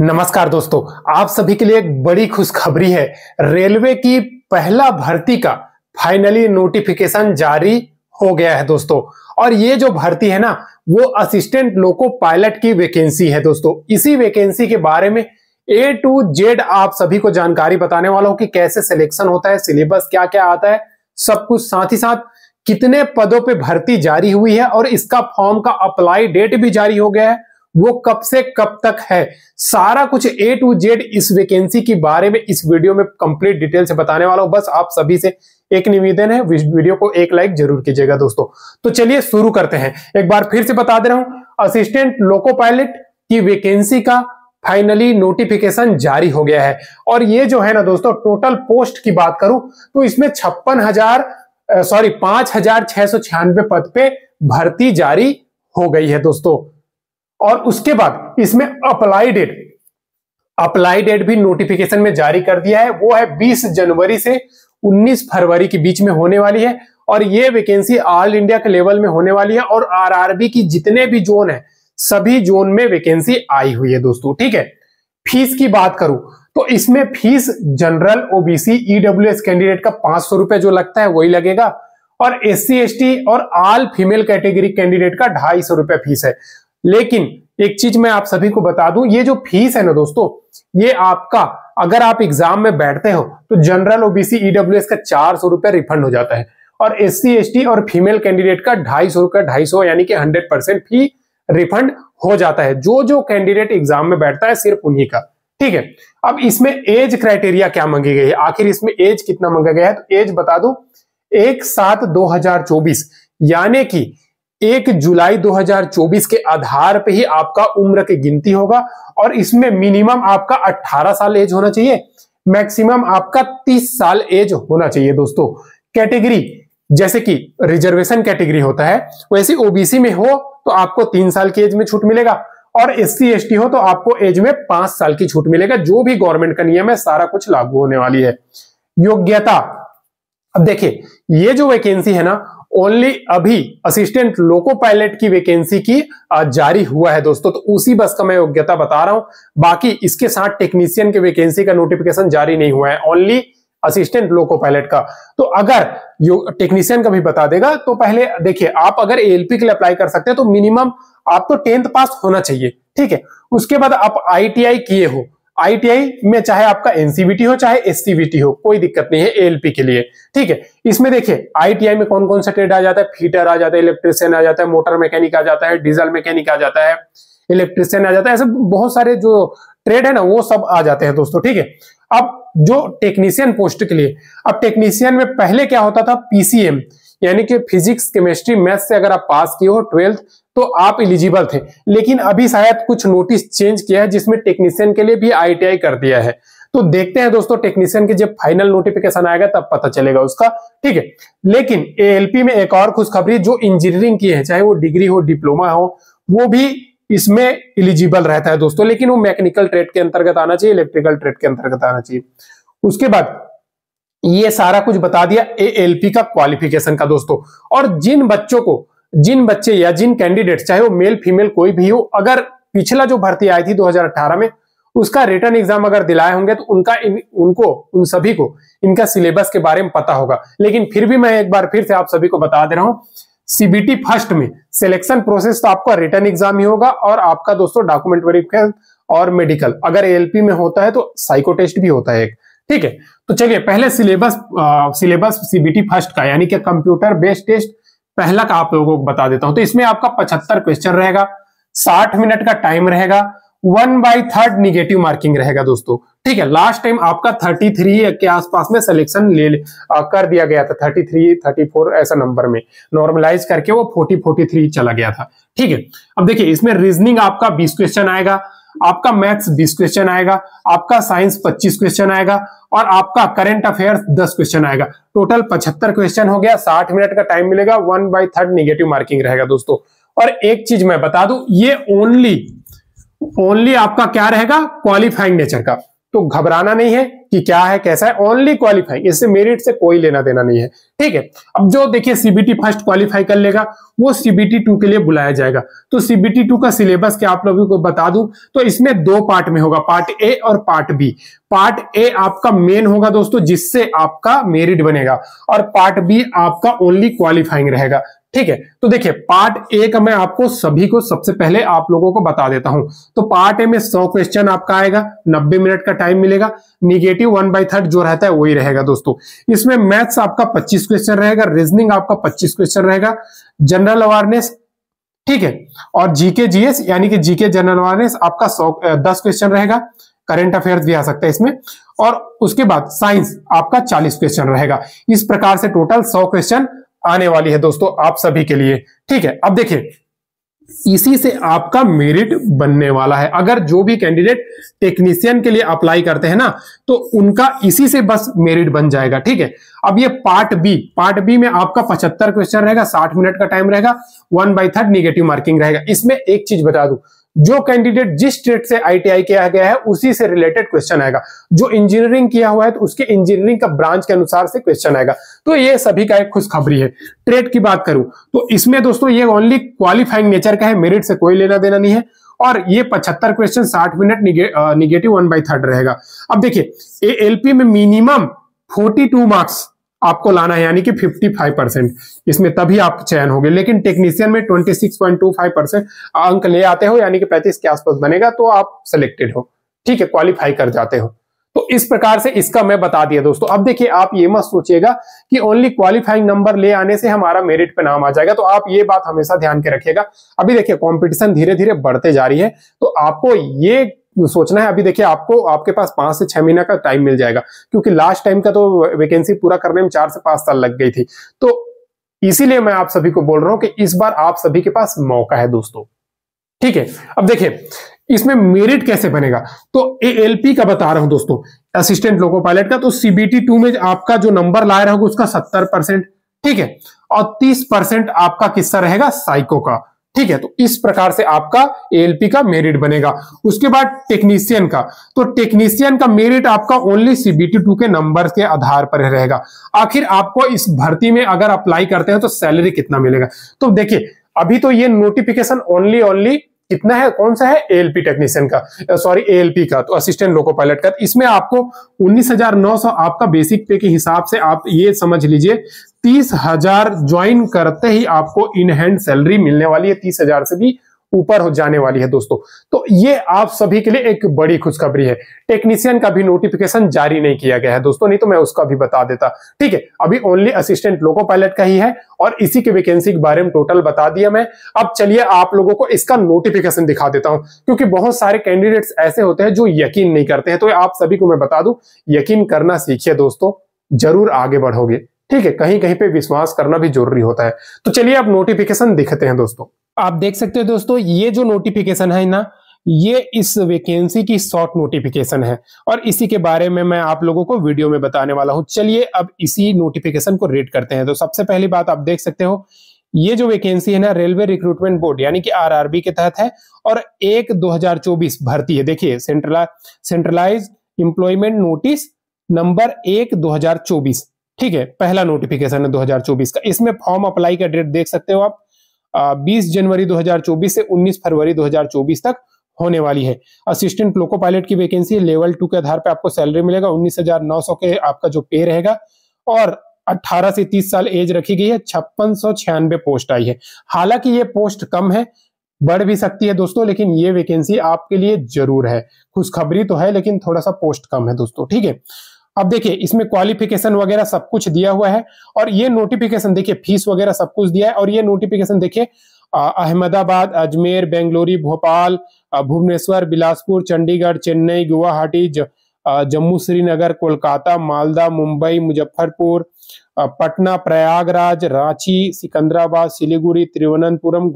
नमस्कार दोस्तों आप सभी के लिए एक बड़ी खुशखबरी है रेलवे की पहला भर्ती का फाइनली नोटिफिकेशन जारी हो गया है दोस्तों और ये जो भर्ती है ना वो असिस्टेंट लोको पायलट की वैकेंसी है दोस्तों इसी वैकेंसी के बारे में ए टू जेड आप सभी को जानकारी बताने वाला हूं कि कैसे सिलेक्शन होता है सिलेबस क्या क्या आता है सब कुछ साथ ही साथ कितने पदों पर भर्ती जारी हुई है और इसका फॉर्म का अप्लाई डेट भी जारी हो गया है वो कब से कब तक है सारा कुछ ए टू जेड इस वैकेंसी के बारे में इस वीडियो में कंप्लीट डिटेल से बताने वाला हूं बस आप सभी से एक निवेदन है वीडियो को एक लाइक जरूर कीजिएगा दोस्तों तो चलिए शुरू करते हैं एक बार फिर से बता दे रहा हूं असिस्टेंट लोको पायलट की वैकेंसी का फाइनली नोटिफिकेशन जारी हो गया है और ये जो है ना दोस्तों टोटल पोस्ट की बात करूं तो इसमें छप्पन हजार सॉरी पांच हजार छह सौ छियानवे पद पे भर्ती जारी हो गई है दोस्तों और उसके बाद इसमें अप्लाई डेट अप्लाई डेट भी नोटिफिकेशन में जारी कर दिया है वो है 20 जनवरी से 19 फरवरी के बीच में होने वाली है और ये वैकेंसी ऑल इंडिया के लेवल में होने वाली है और आरआरबी की जितने भी जोन है सभी जोन में वैकेंसी आई हुई है दोस्तों ठीक है फीस की बात करूं तो इसमें fees general OBC EWS candidate का पांच सौ रुपए जो लगता है वही लगेगा और एस सी और ऑल फीमेल कैटेगरी कैंडिडेट का ढाई सौ फीस है लेकिन एक चीज मैं आप सभी को बता दूं ये जो फीस है ना दोस्तों ये आपका अगर आप एग्जाम में बैठते हो तो जनरल ओबीसी ईडब्ल्यू e का चार सौ रुपया रिफंड हो जाता है और एस सी और फीमेल कैंडिडेट का ढाई सौ रुपया ढाई सौ यानी कि हंड्रेड परसेंट फी रिफंड हो जाता है जो जो कैंडिडेट एग्जाम में बैठता है सिर्फ उन्हीं का ठीक है अब इसमें एज क्राइटेरिया क्या मंगी गई है आखिर इसमें एज कितना मंगा गया है तो एज बता दू एक सात दो हजार चौबीस यानी कि एक जुलाई 2024 के आधार पर ही आपका उम्र की गिनती होगा और इसमें मिनिमम आपका 18 साल एज होना चाहिए मैक्सिमम आपका 30 साल एज होना चाहिए दोस्तों कैटेगरी जैसे कि रिजर्वेशन कैटेगरी होता है वैसे ओबीसी में हो तो आपको तीन साल की एज में छूट मिलेगा और एस सी हो तो आपको एज में पांच साल की छूट मिलेगा जो भी गवर्नमेंट का नियम है सारा कुछ लागू होने वाली है योग्यता अब देखिए ये जो वैकेंसी है ना ओनली अभी असिस्टेंट लोको पायलट की वैकेंसी की जारी हुआ है दोस्तों तो उसी बस का मैं योग्यता बता रहा हूं बाकी इसके साथ टेक्नीशियन के वैकेंसी का नोटिफिकेशन जारी नहीं हुआ है ओनली असिस्टेंट लोको पायलट का तो अगर टेक्नीशियन का भी बता देगा तो पहले देखिए आप अगर एएलपी के लिए अप्लाई कर सकते हैं तो मिनिमम आपको तो टेंथ पास होना चाहिए ठीक है उसके बाद आप आईटीआई किए हो आईटीआई में चाहे आपका एनसीबीटी हो चाहे एससीबीटी हो कोई दिक्कत नहीं है एएलपी के लिए ठीक है इसमें देखिए आईटीआई में कौन कौन सा ट्रेड आ जाता है फीटर आ जाता है इलेक्ट्रिशियन आ जाता है मोटर मैकेनिक आ जाता है डीजल मैकेनिक आ जाता है इलेक्ट्रिशियन आ जाता है ऐसे बहुत सारे जो ट्रेड है ना वो सब आ जाते हैं दोस्तों ठीक है अब जो टेक्नीशियन पोस्ट के लिए अब टेक्नीशियन में पहले क्या होता था पीसीएम यानी कि फिजिक्स केमिस्ट्री मैथ से अगर आप पास किए हो ट्वेल्थ तो आप इलिजिबल थे लेकिन अभी शायद कुछ नोटिस चेंज किया है जिसमें टेक्नीशियन के लिए भी आईटीआई कर दिया है तो देखते हैं दोस्तों टेक्नीशियन के जब फाइनल नोटिफिकेशन आएगा तब पता चलेगा उसका ठीक है लेकिन एएलपी में एक और खुशखबरी जो इंजीनियरिंग की है चाहे वो डिग्री हो डिप्लोमा हो वो भी इसमें इलिजिबल रहता है दोस्तों लेकिन वो मैकेनिकल ट्रेड के अंतर्गत आना चाहिए इलेक्ट्रिकल ट्रेड के अंतर्गत आना चाहिए उसके बाद ये सारा कुछ बता दिया एएलपी का क्वालिफिकेशन का दोस्तों और जिन बच्चों को जिन बच्चे या जिन कैंडिडेट चाहे वो मेल फीमेल कोई भी हो अगर पिछला जो भर्ती आई थी 2018 में उसका रिटर्न एग्जाम अगर दिलाए होंगे तो उनका इन, उनको उन सभी को इनका सिलेबस के बारे में पता होगा लेकिन फिर भी मैं एक बार फिर से आप सभी को बता दे रहा हूं सीबीटी फर्स्ट में सिलेक्शन प्रोसेस तो आपका रिटर्न एग्जाम ही होगा और आपका दोस्तों डॉक्यूमेंट वेरिफिकेशन और मेडिकल अगर एएलपी में होता है तो साइको टेस्ट भी होता है एक ठीक है तो चलिए पहले सिलेबस सिलेबस सीबीटी फर्स्ट का यानी कि कंप्यूटर बेस्ड टेस्ट पहला का आप लोगों को बता देता हूं तो इसमें आपका पचहत्तर क्वेश्चन रहेगा साठ मिनट का टाइम रहेगा one by third negative marking रहेगा दोस्तों ठीक है लास्ट टाइम आपका थर्टी थ्री के आसपास में सिलेक्शन ले, ले आ, कर दिया गया था थर्टी थ्री थर्टी फोर ऐसा नंबर में नॉर्मलाइज करके वो फोर्टी फोर्टी थ्री चला गया था ठीक है अब देखिए इसमें रीजनिंग आपका बीस क्वेश्चन आएगा आपका मैथ्स बीस क्वेश्चन आएगा आपका साइंस पच्चीस क्वेश्चन आएगा और आपका करंट अफेयर दस क्वेश्चन आएगा टोटल पचहत्तर क्वेश्चन हो गया साठ मिनट का टाइम मिलेगा one by third negative marking रहेगा दोस्तों और एक चीज मैं बता दू ये ओनली ओनली आपका क्या रहेगा क्वालिफाइंग नेचर का तो घबराना नहीं है कि क्या है कैसा है ओनली क्वालिफाई इससे मेरिट से कोई लेना देना नहीं है ठीक है अब जो देखिए सीबीटी फर्स्ट क्वालिफाई कर लेगा वो सीबीटी टू के लिए बुलाया जाएगा तो सीबीटी टू का सिलेबस क्या आप लोगों को बता दूं तो इसमें दो पार्ट में होगा पार्ट ए और पार्ट बी पार्ट ए आपका मेन होगा दोस्तों जिससे आपका मेरिट बनेगा और पार्ट बी आपका ओनली क्वालिफाइंग रहेगा ठीक है तो देखिए पार्ट ए का मैं आपको सभी को सबसे पहले आप लोगों को बता देता हूं तो पार्ट ए में सौ क्वेश्चन आपका आएगा नब्बे मिनट का टाइम मिलेगा निगेटिव वन बाई थर्ड जो रहता है वही रहेगा दोस्तों इसमें मैथ्स आपका पच्चीस क्वेश्चन रहेगा रीजनिंग आपका पच्चीस क्वेश्चन रहेगा जनरल अवेयरनेस ठीक है और जीके जीएस यानी कि जीके जनरल अवेयरनेस आपका सौ दस क्वेश्चन रहेगा करंट अफेयर्स भी आ सकता है इसमें और उसके बाद साइंस आपका चालीस क्वेश्चन रहेगा इस प्रकार से टोटल सौ क्वेश्चन आने वाली है दोस्तों आप सभी के लिए ठीक है अब देखिए इसी से आपका मेरिट बनने वाला है अगर जो भी कैंडिडेट टेक्नीशियन के लिए अप्लाई करते हैं ना तो उनका इसी से बस मेरिट बन जाएगा ठीक है अब ये पार्ट बी पार्ट बी में आपका पचहत्तर क्वेश्चन रहेगा साठ मिनट का टाइम रहेगा one by third negative marking रहेगा इसमें एक चीज बता दू जो कैंडिडेट जिस स्टेट से आईटीआई किया गया है उसी से रिलेटेड क्वेश्चन आएगा जो इंजीनियरिंग किया हुआ है तो उसके इंजीनियरिंग का ब्रांच के अनुसार से क्वेश्चन आएगा तो ये सभी का एक खुशखबरी है ट्रेड की बात करूं तो इसमें दोस्तों ये ओनली क्वालिफाइंग नेचर का है मेरिट से कोई लेना देना नहीं है और ये 75 question 60 minute negative one by third रहेगा अब देखिए एएलपी में मिनिमम 42 मार्क्स आपको लाना है यानी कि 55 परसेंट इसमें तभी आप चयन होगे लेकिन टेक्नीशियन में 26.25 परसेंट अंक ले आते हो यानी कि 35 के आसपास बनेगा तो आप सिलेक्टेड हो ठीक है क्वालिफाई कर जाते हो तो इस प्रकार से इसका मैं बता दिया दोस्तों अब देखिए आप ये मत सोचिएगा कि ओनली क्वालिफाइंग नंबर ले आने से हमारा मेरिट पे नाम आ जाएगा तो आप ये बात हमेशा ध्यान के रखिएगा अभी देखिए कंपटीशन धीरे धीरे बढ़ते जा रही है तो आपको ये सोचना है अभी देखिए आपको आपके पास पांच से छह महीना का टाइम मिल जाएगा क्योंकि लास्ट टाइम का तो वैकेंसी पूरा करने में चार से पांच साल लग गई थी तो इसीलिए मैं आप सभी को बोल रहा हूं कि इस बार आप सभी के पास मौका है दोस्तों ठीक है अब देखिए इसमें मेरिट कैसे बनेगा तो एएलपी का बता रहा हूं दोस्तों असिस्टेंट लोको पायलट का तो सीबीटी टू में आपका जो नंबर लाया रहेगा उसका सत्तर परसेंट ठीक है और तीस परसेंट आपका किस्सा रहेगा साइको का ठीक है तो इस प्रकार से आपका एएलपी का मेरिट बनेगा उसके बाद टेक्नीशियन का तो टेक्नीशियन का मेरिट आपका ओनली सीबीटी टू के नंबर के आधार पर रहेगा आखिर आपको इस भर्ती में अगर अप्लाई करते हैं तो सैलरी कितना मिलेगा तो देखिए अभी तो ये नोटिफिकेशन ओनली ओनली कितना है कौन सा है एएलपी टेक्नीशियन का सॉरी एएलपी का तो असिस्टेंट लोको पायलट का इसमें आपको 19,900 आपका बेसिक पे के हिसाब से आप ये समझ लीजिए तीस हजार ज्वाइन करते ही आपको इनहैंड सैलरी मिलने वाली है तीस हजार से भी ऊपर हो जाने वाली है दोस्तों तो ये आप सभी के लिए एक बड़ी खुशखबरी है टेक्नीशियन का भी नोटिफिकेशन जारी नहीं किया गया है दोस्तों नहीं तो मैं उसका भी बता देता ठीक है अभी ओनली असिस्टेंट लोको पायलट का ही है और इसी के वैकेंसी के बारे में टोटल बता दिया मैं अब चलिए आप लोगों को इसका नोटिफिकेशन दिखा देता हूं क्योंकि बहुत सारे कैंडिडेट्स ऐसे होते हैं जो यकीन नहीं करते हैं तो आप सभी को मैं बता दू यकीन करना सीखिए दोस्तों जरूर आगे बढ़ोगे ठीक है कहीं कहीं पे विश्वास करना भी जरूरी होता है तो चलिए आप नोटिफिकेशन दिखते हैं दोस्तों आप देख सकते हो दोस्तों ये जो नोटिफिकेशन है ना ये इस वैकेंसी की शॉर्ट नोटिफिकेशन है और इसी के बारे में मैं आप लोगों को वीडियो में बताने वाला हूं चलिए अब इसी नोटिफिकेशन को रीड करते हैं तो सबसे पहली बात आप देख सकते हो ये जो वैकेंसी है ना रेलवे रिक्रूटमेंट बोर्ड यानी कि आरआरबी के तहत है और एक 2024 भर्ती है देखिए सेंट्रला सेंट्रलाइज इंप्लॉयमेंट नोटिस नंबर एक चौबीस ठीक है पहला नोटिफिकेशन है 2024 का इसमें फॉर्म अप्लाई का डेट देख सकते हो आप आ, 20 जनवरी 2024 से 19 फरवरी 2024 तक होने वाली है असिस्टेंट लोको पायलट की वैकेंसी लेवल टू के आधार पर आपको सैलरी मिलेगा 19,900 के आपका जो पे रहेगा और 18 से 30 साल एज रखी गई है छप्पन पोस्ट आई है हालांकि ये पोस्ट कम है बढ़ भी सकती है दोस्तों लेकिन ये वैकेंसी आपके लिए जरूर है खुशखबरी तो है लेकिन थोड़ा सा पोस्ट कम है दोस्तों ठीक है अब देखिए इसमें क्वालिफिकेशन वगैरह सब कुछ दिया हुआ है और ये नोटिफिकेशन देखिए फीस वगैरह सब कुछ दिया है और ये नोटिफिकेशन देखिए अहमदाबाद अजमेर बेंगलोरी भोपाल भुवनेश्वर बिलासपुर चंडीगढ़ चेन्नई गुवाहाटी जम्मू श्रीनगर कोलकाता मालदा मुंबई मुजफ्फरपुर पटना प्रयागराज रांची सिकंदराबाद सिलीगुड़ी तिरुवनंतपुरम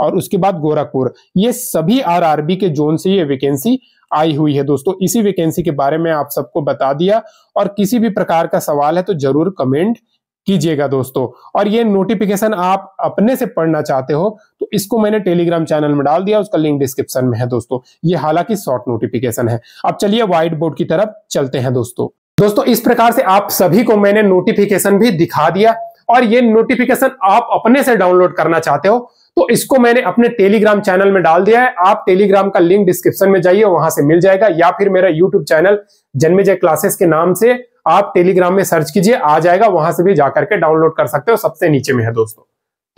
और उसके बाद गोरखपुर ये सभी आरआरबी के जोन से ये वैकेंसी आई हुई है दोस्तों इसी वैकेंसी के बारे में आप सबको बता दिया और किसी भी प्रकार का सवाल है तो जरूर कमेंट कीजिएगा दोस्तों और ये नोटिफिकेशन आप अपने से पढ़ना चाहते हो तो इसको मैंने टेलीग्राम चैनल में डाल दिया उसका लिंक डिस्क्रिप्शन में है दोस्तों ये हालांकि शॉर्ट नोटिफिकेशन है अब चलिए व्हाइट बोर्ड की तरफ चलते हैं दोस्तों दोस्तों इस प्रकार से आप सभी को मैंने नोटिफिकेशन भी दिखा दिया और ये नोटिफिकेशन आप अपने से डाउनलोड करना चाहते हो तो इसको मैंने अपने टेलीग्राम चैनल में डाल दिया है आप टेलीग्राम का लिंक डिस्क्रिप्शन में जाइए वहां से मिल जाएगा या फिर मेरा यूट्यूब चैनल जन्मेजय क्लासेस के नाम से आप टेलीग्राम में सर्च कीजिए आ जाएगा वहां से भी जाकर के डाउनलोड कर सकते हो सबसे नीचे में है दोस्तों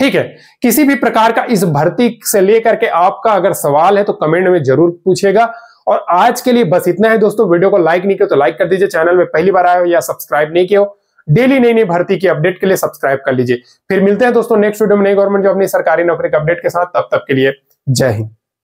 ठीक है किसी भी प्रकार का इस भर्ती से लेकर के आपका अगर सवाल है तो कमेंट में जरूर पूछेगा और आज के लिए बस इतना है दोस्तों वीडियो को लाइक नहीं किया तो लाइक कर दीजिए चैनल में पहली बार आए हो या सब्सक्राइब नहीं किया हो डेली नई नई भर्ती की अपडेट के लिए सब्सक्राइब कर लीजिए फिर मिलते हैं दोस्तों नेक्स्ट वीडियो में नई गवर्नमेंट जॉब नई सरकारी नौकरी के अपडेट के साथ तब तक के लिए जय हिंद